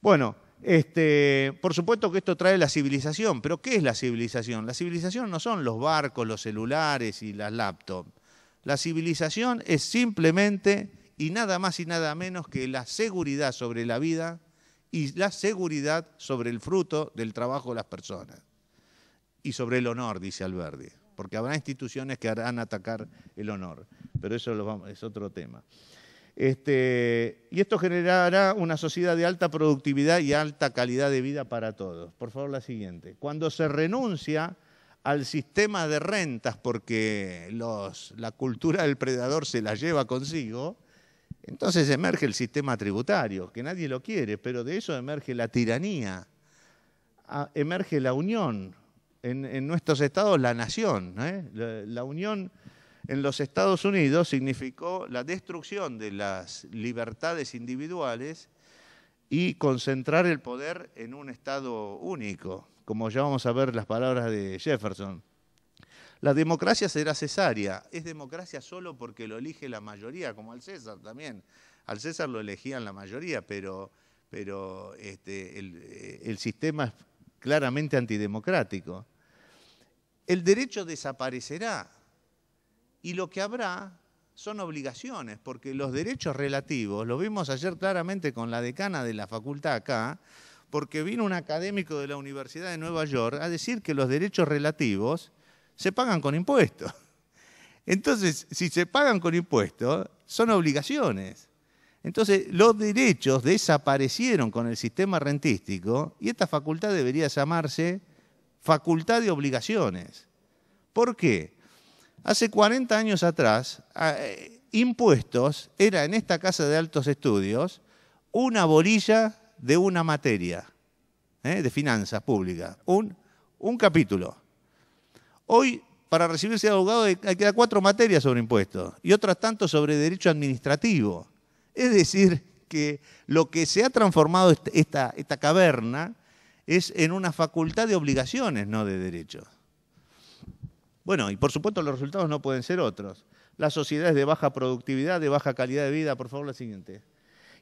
Bueno, este, por supuesto que esto trae la civilización, pero ¿qué es la civilización? La civilización no son los barcos, los celulares y las laptops. La civilización es simplemente y nada más y nada menos que la seguridad sobre la vida y la seguridad sobre el fruto del trabajo de las personas. Y sobre el honor, dice Alberti, porque habrá instituciones que harán atacar el honor pero eso es otro tema. Este, y esto generará una sociedad de alta productividad y alta calidad de vida para todos. Por favor, la siguiente. Cuando se renuncia al sistema de rentas porque los, la cultura del predador se la lleva consigo, entonces emerge el sistema tributario, que nadie lo quiere, pero de eso emerge la tiranía, emerge la unión, en, nuestros estados la nación, ¿eh? la unión en los Estados Unidos significó la destrucción de las libertades individuales y concentrar el poder en un Estado único, como ya vamos a ver las palabras de Jefferson. La democracia será cesárea, es democracia solo porque lo elige la mayoría, como al César también. Al César lo elegían la mayoría, pero, este, el sistema es claramente antidemocrático. El derecho desaparecerá, y lo que habrá son obligaciones, porque los derechos relativos, lo vimos ayer claramente con la decana de la facultad acá, porque vino un académico de la Universidad de Nueva York a decir que los derechos relativos se pagan con impuestos. Entonces, si se pagan con impuestos, son obligaciones. Entonces, los derechos desaparecieron con el sistema rentístico y esta facultad debería llamarse facultad de obligaciones. ¿Por qué? Hace 40 años atrás, eh, impuestos era en esta casa de altos estudios una bolilla de una materia eh, de finanzas públicas, un, capítulo. Hoy, para recibirse de abogado, hay que dar cuatro materias sobre impuestos y otras tanto sobre derecho administrativo. Es decir, que lo que se ha transformado esta, esta caverna es en una facultad de obligaciones, no de derechos. Bueno, y por supuesto los resultados no pueden ser otros. Las sociedades de baja productividad, de baja calidad de vida, por favor, la siguiente.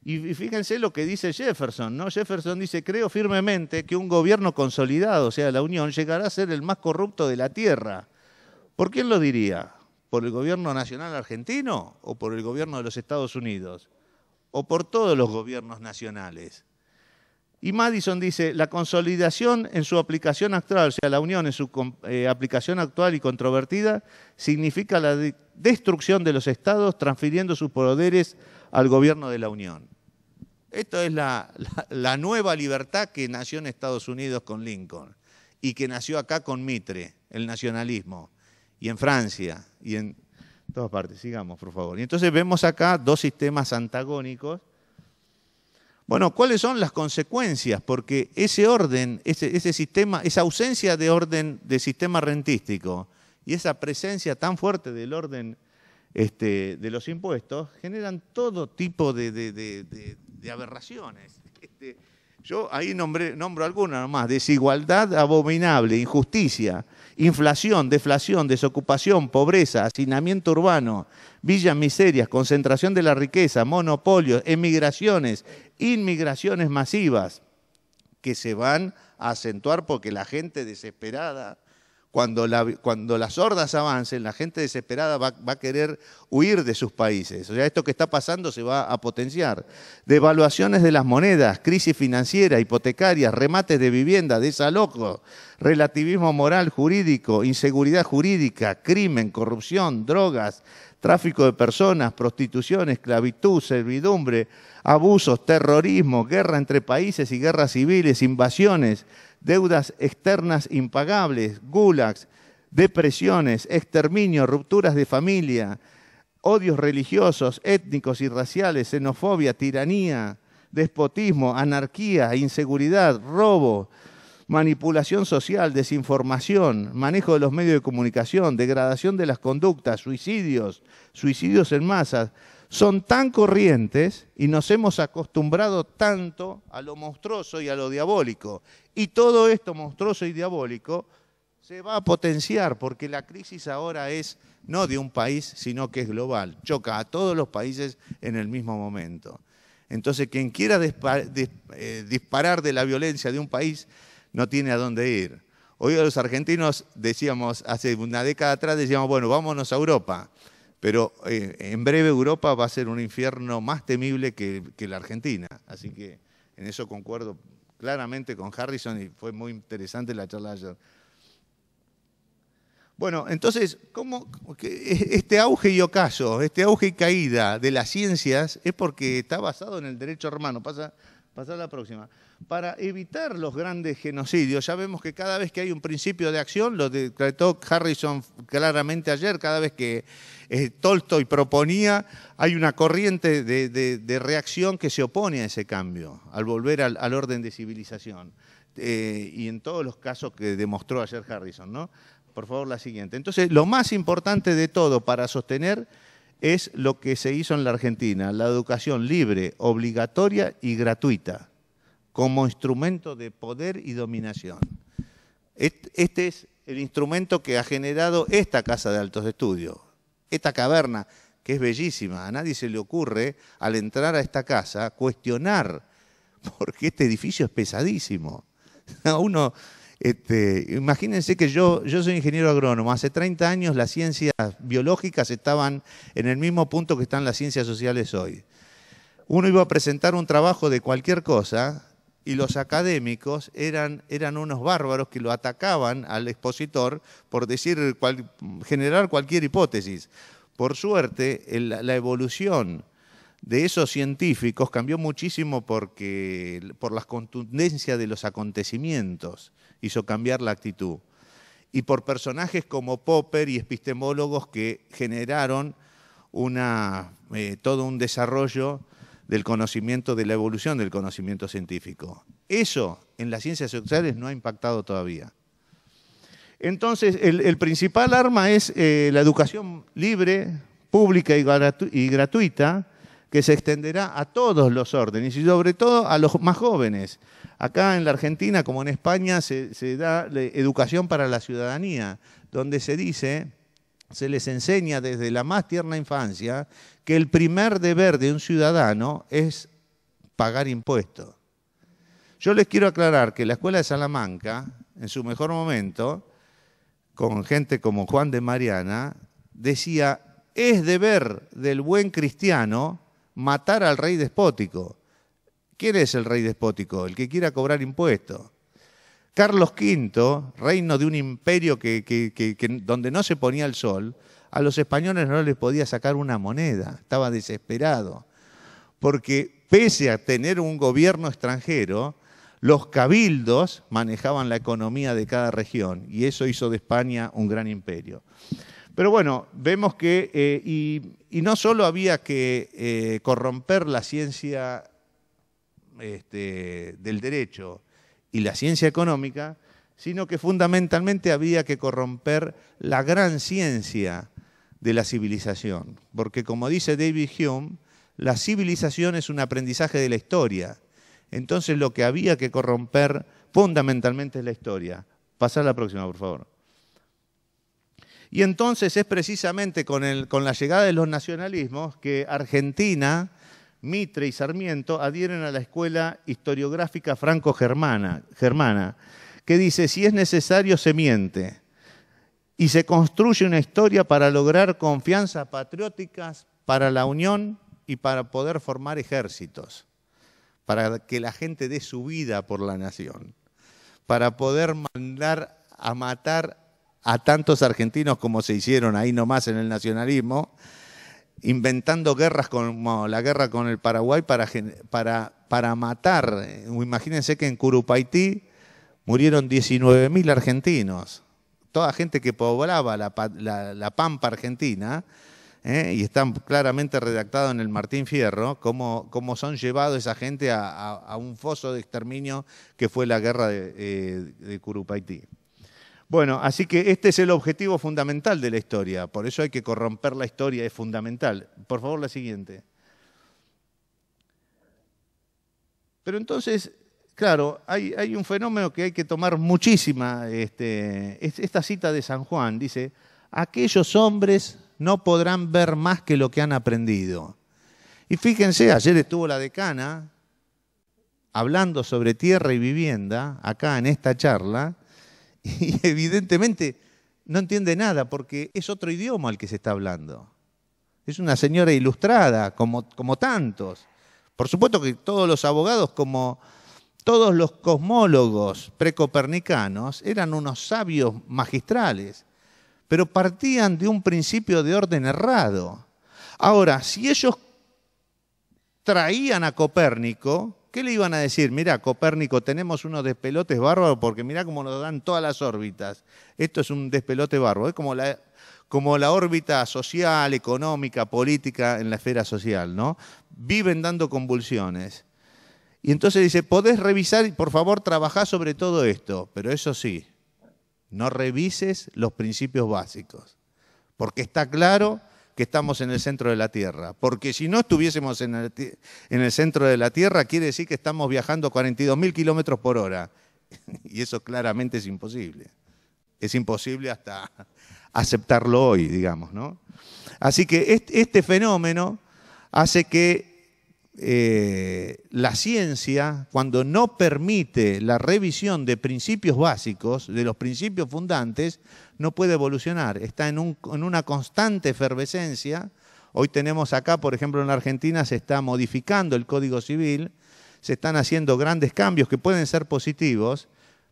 Y fíjense lo que dice Jefferson, ¿no? Jefferson dice, creo firmemente que un gobierno consolidado, o sea, la Unión, llegará a ser el más corrupto de la Tierra. ¿Por quién lo diría? ¿Por el gobierno nacional argentino o por el gobierno de los Estados Unidos? ¿O por todos los gobiernos nacionales? Y Madison dice, la consolidación en su aplicación actual, o sea, la unión en su eh, aplicación actual y controvertida, significa la destrucción de los estados transfiriendo sus poderes al gobierno de la Unión. Esto es la nueva libertad que nació en Estados Unidos con Lincoln y que nació acá con Mitre, el nacionalismo, y en Francia, y en todas partes. Sigamos, por favor. Y entonces vemos acá dos sistemas antagónicos bueno, ¿cuáles son las consecuencias? Porque ese orden, ese, sistema, esa ausencia de orden de sistema rentístico y esa presencia tan fuerte del orden este, de los impuestos generan todo tipo de, aberraciones. Este, yo ahí nombro algunas nomás, desigualdad abominable, injusticia, inflación, deflación, desocupación, pobreza, hacinamiento urbano, villas miserias, concentración de la riqueza, monopolios, emigraciones, inmigraciones masivas, que se van a acentuar porque la gente desesperada, cuando, las hordas avancen, la gente desesperada va, va, a querer huir de sus países. O sea, esto que está pasando se va a potenciar. Devaluaciones de las monedas, crisis financiera, hipotecaria remates de vivienda, desalojos, relativismo moral jurídico, inseguridad jurídica, crimen, corrupción, drogas, tráfico de personas, prostitución, esclavitud, servidumbre, abusos, terrorismo, guerra entre países y guerras civiles, invasiones, deudas externas impagables, gulags, depresiones, exterminio, rupturas de familia, odios religiosos, étnicos y raciales, xenofobia, tiranía, despotismo, anarquía, inseguridad, robo, manipulación social, desinformación, manejo de los medios de comunicación, degradación de las conductas, suicidios, suicidios en masa, son tan corrientes y nos hemos acostumbrado tanto a lo monstruoso y a lo diabólico. Y todo esto monstruoso y diabólico se va a potenciar porque la crisis ahora es no de un país, sino que es global. Choca a todos los países en el mismo momento. Entonces, quien quiera eh, disparar de la violencia de un país no tiene a dónde ir. Hoy los argentinos decíamos, hace una década atrás decíamos, bueno, vámonos a Europa, pero eh, en breve Europa va a ser un infierno más temible que, la Argentina. Así que en eso concuerdo claramente con Harrison y fue muy interesante la charla ayer. Bueno, entonces, ¿cómo este auge y ocaso, este auge y caída de las ciencias es porque está basado en el derecho hermano? Pasa, la próxima para evitar los grandes genocidios. Ya vemos que cada vez que hay un principio de acción, lo decretó Harrison claramente ayer, cada vez que eh, Tolstoy proponía, hay una corriente de, reacción que se opone a ese cambio, al volver al, orden de civilización. Eh, y en todos los casos que demostró ayer Harrison, ¿no? Por favor, la siguiente. Entonces, lo más importante de todo para sostener es lo que se hizo en la Argentina, la educación libre, obligatoria y gratuita como instrumento de poder y dominación. Este es el instrumento que ha generado esta casa de altos estudios, esta caverna, que es bellísima. A nadie se le ocurre, al entrar a esta casa, cuestionar, porque este edificio es pesadísimo. Este, imagínense que yo, yo soy ingeniero agrónomo. Hace 30 años las ciencias biológicas estaban en el mismo punto que están las ciencias sociales hoy. Uno iba a presentar un trabajo de cualquier cosa y los académicos eran, eran unos bárbaros que lo atacaban al expositor por decir generar cualquier hipótesis. Por suerte, la evolución de esos científicos cambió muchísimo porque por la contundencia de los acontecimientos hizo cambiar la actitud. Y por personajes como Popper y epistemólogos que generaron una, eh, todo un desarrollo del conocimiento, de la evolución del conocimiento científico. Eso en las ciencias sociales no ha impactado todavía. Entonces, el, principal arma es eh, la educación libre, pública y, gratuita, que se extenderá a todos los órdenes y sobre todo a los más jóvenes. Acá en la Argentina, como en España, se da eh, educación para la ciudadanía, donde se dice, se les enseña desde la más tierna infancia que el primer deber de un ciudadano es pagar impuestos. Yo les quiero aclarar que la Escuela de Salamanca, en su mejor momento, con gente como Juan de Mariana, decía, es deber del buen cristiano matar al rey despótico. ¿Quién es el rey despótico? El que quiera cobrar impuestos. Carlos V, reino de un imperio que, donde no se ponía el sol, a los españoles no les podía sacar una moneda, estaba desesperado, porque pese a tener un gobierno extranjero, los cabildos manejaban la economía de cada región y eso hizo de España un gran imperio. Pero bueno, vemos que, eh, y, no solo había que eh, corromper la ciencia este, del derecho y la ciencia económica, sino que fundamentalmente había que corromper la gran ciencia de la civilización. Porque como dice David Hume, la civilización es un aprendizaje de la historia. Entonces lo que había que corromper fundamentalmente es la historia. Pasar a la próxima, por favor. Y entonces es precisamente con, con la llegada de los nacionalismos que Argentina, Mitre y Sarmiento adhieren a la escuela historiográfica franco-germana. germana que dice, si es necesario se miente y se construye una historia para lograr confianza patrióticas para la unión y para poder formar ejércitos, para que la gente dé su vida por la nación, para poder mandar a matar a tantos argentinos como se hicieron ahí nomás en el nacionalismo, inventando guerras como la guerra con el Paraguay para, para, para matar. Eh, imagínense que en Curupaití murieron 19.000 argentinos, toda gente que poblaba la, pampa argentina, ¿eh? y está claramente redactado en el Martín Fierro, cómo, cómo son llevados esa gente a, un foso de exterminio que fue la guerra de, eh, de Curupaití. Bueno, así que este es el objetivo fundamental de la historia, por eso hay que corromper la historia, es fundamental. Por favor, la siguiente. Pero entonces, Claro, hay, un fenómeno que hay que tomar muchísima. Este, esta cita de San Juan dice, aquellos hombres no podrán ver más que lo que han aprendido. Y fíjense, ayer estuvo la decana hablando sobre tierra y vivienda, acá en esta charla, y evidentemente no entiende nada porque es otro idioma al que se está hablando. Es una señora ilustrada, como, como tantos. Por supuesto que todos los abogados, como todos los cosmólogos precopernicanos eran unos sabios magistrales, pero partían de un principio de orden errado. Ahora, si ellos traían a Copérnico, ¿qué le iban a decir? Mirá, Copérnico, tenemos unos despelotes bárbaros porque mirá cómo nos dan todas las órbitas. Esto es un despelote bárbaro, es como la, como la órbita social, económica, política en la esfera social, ¿no? Viven dando convulsiones. Y entonces dice, podés revisar y por favor trabajá sobre todo esto, pero eso sí, no revises los principios básicos, porque está claro que estamos en el centro de la Tierra, porque si no estuviésemos en el, centro de la Tierra, quiere decir que estamos viajando 42.000 kilómetros por hora, y eso claramente es imposible. Es imposible hasta aceptarlo hoy, digamos, ¿no? Así que este fenómeno hace que eh, la ciencia, cuando no permite la revisión de principios básicos, de los principios fundantes, no puede evolucionar. Está en, en una constante efervescencia. Hoy tenemos acá, por ejemplo, en Argentina se está modificando el Código Civil, se están haciendo grandes cambios que pueden ser positivos,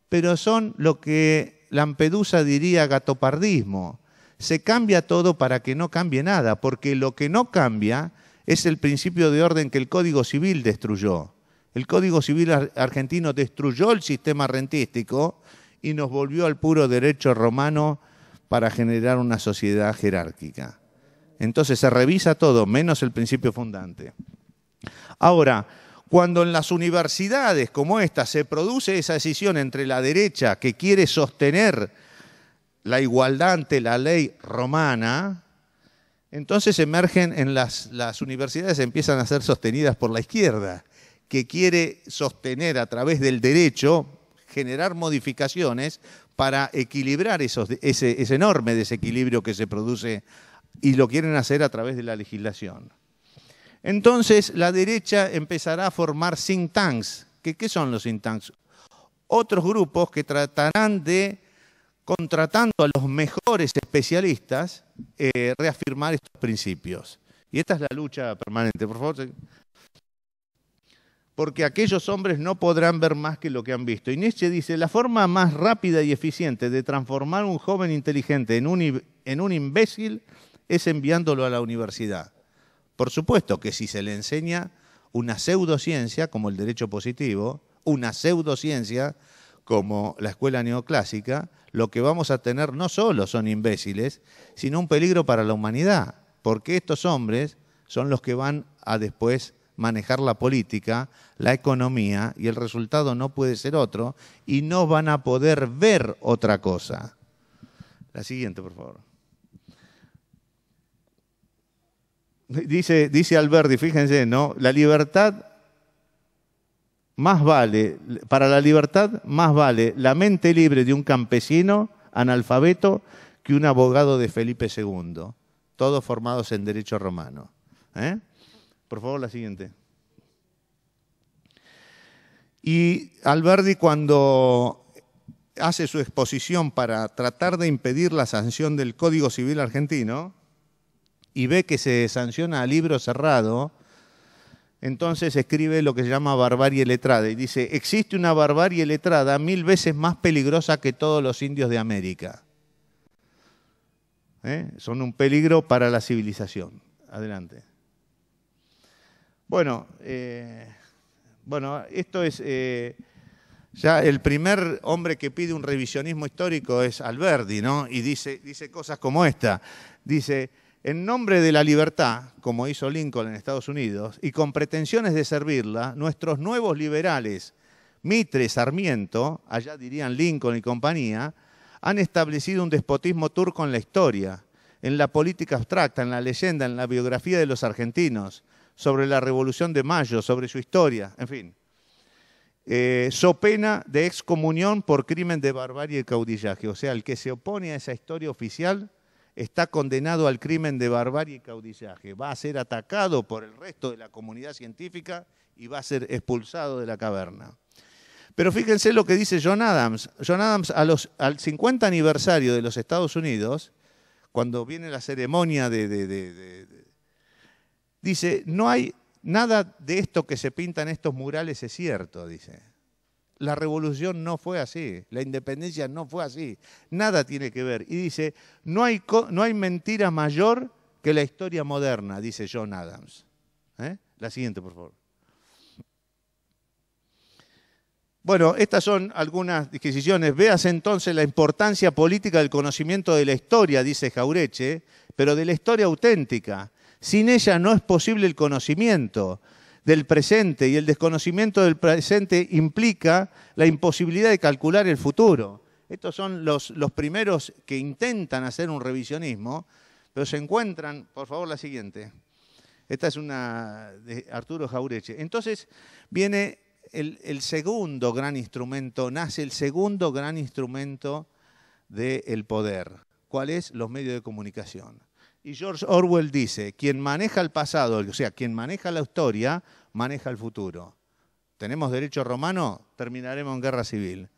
pero son lo que Lampedusa diría gatopardismo. Se cambia todo para que no cambie nada, porque lo que no cambia es el principio de orden que el Código Civil destruyó. El Código Civil argentino destruyó el sistema rentístico y nos volvió al puro derecho romano para generar una sociedad jerárquica. Entonces se revisa todo, menos el principio fundante. Ahora, cuando en las universidades como esta se produce esa decisión entre la derecha que quiere sostener la igualdad ante la ley romana, entonces emergen en las, las universidades, empiezan a ser sostenidas por la izquierda, que quiere sostener a través del derecho, generar modificaciones para equilibrar ese, enorme desequilibrio que se produce y lo quieren hacer a través de la legislación. Entonces la derecha empezará a formar think tanks. ¿Qué, qué son los think tanks? Otros grupos que tratarán de contratando a los mejores especialistas, eh, reafirmar estos principios. Y esta es la lucha permanente, por favor. Porque aquellos hombres no podrán ver más que lo que han visto. Y Nietzsche dice, la forma más rápida y eficiente de transformar un joven inteligente en un imbécil es enviándolo a la universidad. Por supuesto que si se le enseña una pseudociencia, como el derecho positivo, una pseudociencia como la escuela neoclásica, lo que vamos a tener no solo son imbéciles, sino un peligro para la humanidad, porque estos hombres son los que van a después manejar la política, la economía, y el resultado no puede ser otro, y no van a poder ver otra cosa. La siguiente, por favor. Dice, dice Alberti, fíjense, ¿no? La libertad más vale, para la libertad, más vale la mente libre de un campesino analfabeto que un abogado de Felipe II, todos formados en derecho romano. ¿eh? Por favor, la siguiente. Y Alberdi cuando hace su exposición para tratar de impedir la sanción del Código Civil argentino y ve que se sanciona a libro cerrado, entonces escribe lo que se llama barbarie letrada y dice, existe una barbarie letrada mil veces más peligrosa que todos los indios de América. ¿Eh? Son un peligro para la civilización. Adelante. Bueno, eh, bueno esto es... Eh, ya el primer hombre que pide un revisionismo histórico es Alberti, ¿no? Y dice, dice cosas como esta. Dice, en nombre de la libertad, como hizo Lincoln en Estados Unidos, y con pretensiones de servirla, nuestros nuevos liberales, Mitre, Sarmiento, allá dirían Lincoln y compañía, han establecido un despotismo turco en la historia, en la política abstracta, en la leyenda, en la biografía de los argentinos, sobre la Revolución de Mayo, sobre su historia, en fin. Eh, so pena de excomunión por crimen de barbarie y caudillaje. O sea, el que se opone a esa historia oficial está condenado al crimen de barbarie y caudillaje. Va a ser atacado por el resto de la comunidad científica y va a ser expulsado de la caverna. Pero fíjense lo que dice John Adams. John Adams al 50 aniversario de los Estados Unidos, cuando viene la ceremonia de, dice, no hay nada de esto que se pinta en estos murales es cierto, dice. La revolución no fue así, la independencia no fue así, nada tiene que ver. Y dice, no hay, no hay mentira mayor que la historia moderna, dice John Adams. ¿Eh? La siguiente, por favor. Bueno, estas son algunas disquisiciones. Veas entonces la importancia política del conocimiento de la historia, dice Jaureche, pero de la historia auténtica. Sin ella no es posible el conocimiento del presente y el desconocimiento del presente implica la imposibilidad de calcular el futuro. Estos son los, primeros que intentan hacer un revisionismo, pero se encuentran, por favor, la siguiente. Esta es una de Arturo Jaureche. Entonces viene el, segundo gran instrumento, nace el segundo gran instrumento del poder. ¿Cuáles es? Los medios de comunicación. Y George Orwell dice, quien maneja el pasado, o sea, quien maneja la historia, maneja el futuro. Tenemos derecho romano, terminaremos en guerra civil.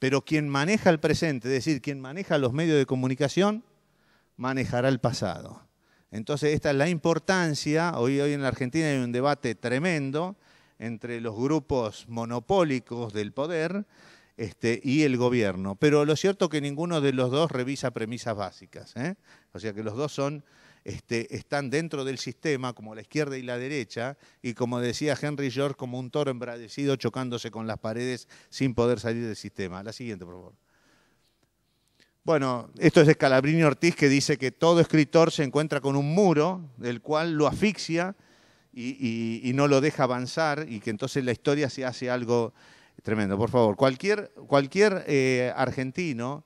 Pero quien maneja el presente, es decir, quien maneja los medios de comunicación, manejará el pasado. Entonces, esta es la importancia. Hoy, en la Argentina hay un debate tremendo entre los grupos monopólicos del poder este, y el gobierno. Pero lo cierto es que ninguno de los dos revisa premisas básicas. ¿eh? O sea que los dos son, este, están dentro del sistema, como la izquierda y la derecha, y como decía Henry George, como un toro embradecido chocándose con las paredes sin poder salir del sistema. La siguiente, por favor. Bueno, esto es de Calabrini Ortiz que dice que todo escritor se encuentra con un muro del cual lo asfixia y, no lo deja avanzar y que entonces la historia se hace algo tremendo. Por favor, cualquier, cualquier eh, argentino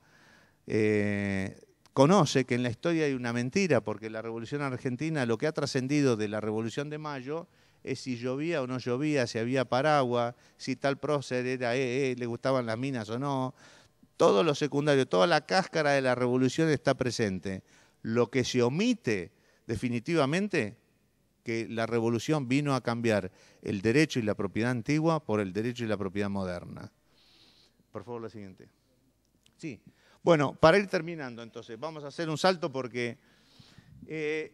eh, conoce que en la historia hay una mentira, porque la Revolución Argentina, lo que ha trascendido de la Revolución de Mayo, es si llovía o no llovía, si había paraguas, si tal prócer era, eh, eh, le gustaban las minas o no. Todo lo secundario, toda la cáscara de la revolución está presente. Lo que se omite definitivamente, que la revolución vino a cambiar el derecho y la propiedad antigua por el derecho y la propiedad moderna. Por favor, la siguiente. Sí. Bueno, para ir terminando entonces, vamos a hacer un salto porque, eh,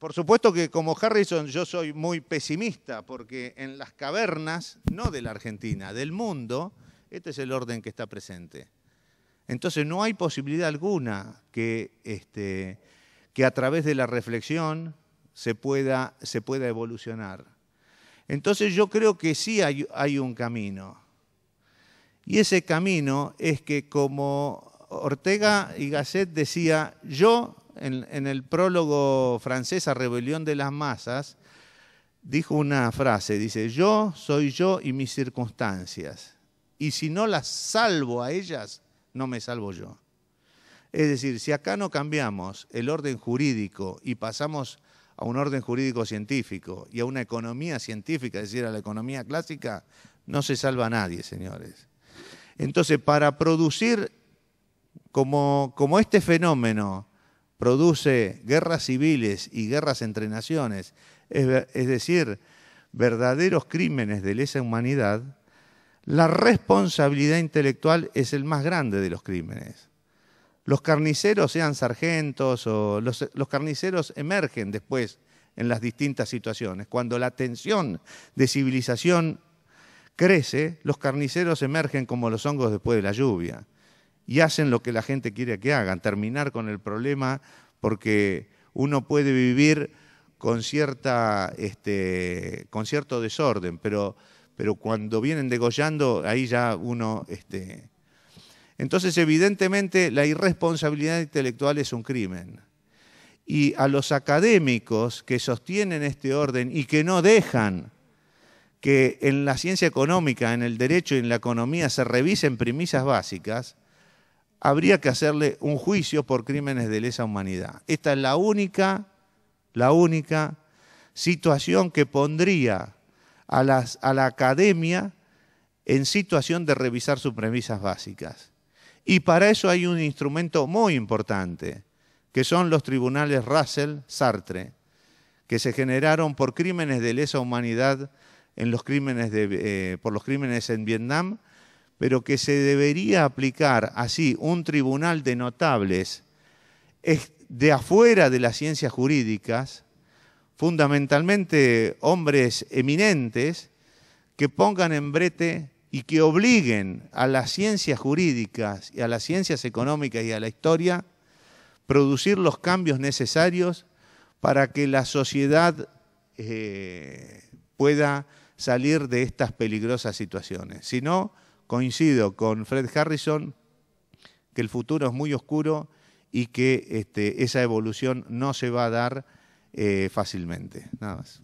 por supuesto que como Harrison yo soy muy pesimista porque en las cavernas, no de la Argentina, del mundo, este es el orden que está presente. Entonces no hay posibilidad alguna que, este, que a través de la reflexión se pueda, se pueda evolucionar. Entonces yo creo que sí hay un camino. Y ese camino es que como Ortega y Gasset decía, yo en, el prólogo francés a Rebelión de las Masas, dijo una frase, dice, yo soy yo y mis circunstancias, y si no las salvo a ellas, no me salvo yo. Es decir, si acá no cambiamos el orden jurídico y pasamos a un orden jurídico científico y a una economía científica, es decir, a la economía clásica, no se salva a nadie, señores. Entonces, para producir como, este fenómeno produce guerras civiles y guerras entre naciones, es, decir, verdaderos crímenes de lesa humanidad, la responsabilidad intelectual es el más grande de los crímenes. Los carniceros, sean sargentos o los, carniceros, emergen después en las distintas situaciones. Cuando la tensión de civilización crece, los carniceros emergen como los hongos después de la lluvia y hacen lo que la gente quiere que hagan, terminar con el problema porque uno puede vivir con, cierta, este, con cierto desorden, pero, pero cuando vienen degollando, ahí ya uno... Este, entonces, evidentemente, la irresponsabilidad intelectual es un crimen. Y a los académicos que sostienen este orden y que no dejan que en la ciencia económica, en el derecho y en la economía se revisen premisas básicas, habría que hacerle un juicio por crímenes de lesa humanidad. Esta es la única, la única situación que pondría a, la academia en situación de revisar sus premisas básicas. Y para eso hay un instrumento muy importante, que son los tribunales Russell Sartre, que se generaron por crímenes de lesa humanidad en los crímenes eh, por los crímenes en Vietnam pero que se debería aplicar así un tribunal de notables de afuera de las ciencias jurídicas, fundamentalmente hombres eminentes, que pongan en brete y que obliguen a las ciencias jurídicas y a las ciencias económicas y a la historia producir los cambios necesarios para que la sociedad eh, pueda salir de estas peligrosas situaciones. Si coincido con Fred Harrison que el futuro es muy oscuro y que este, esa evolución no se va a dar eh, fácilmente. Nada más.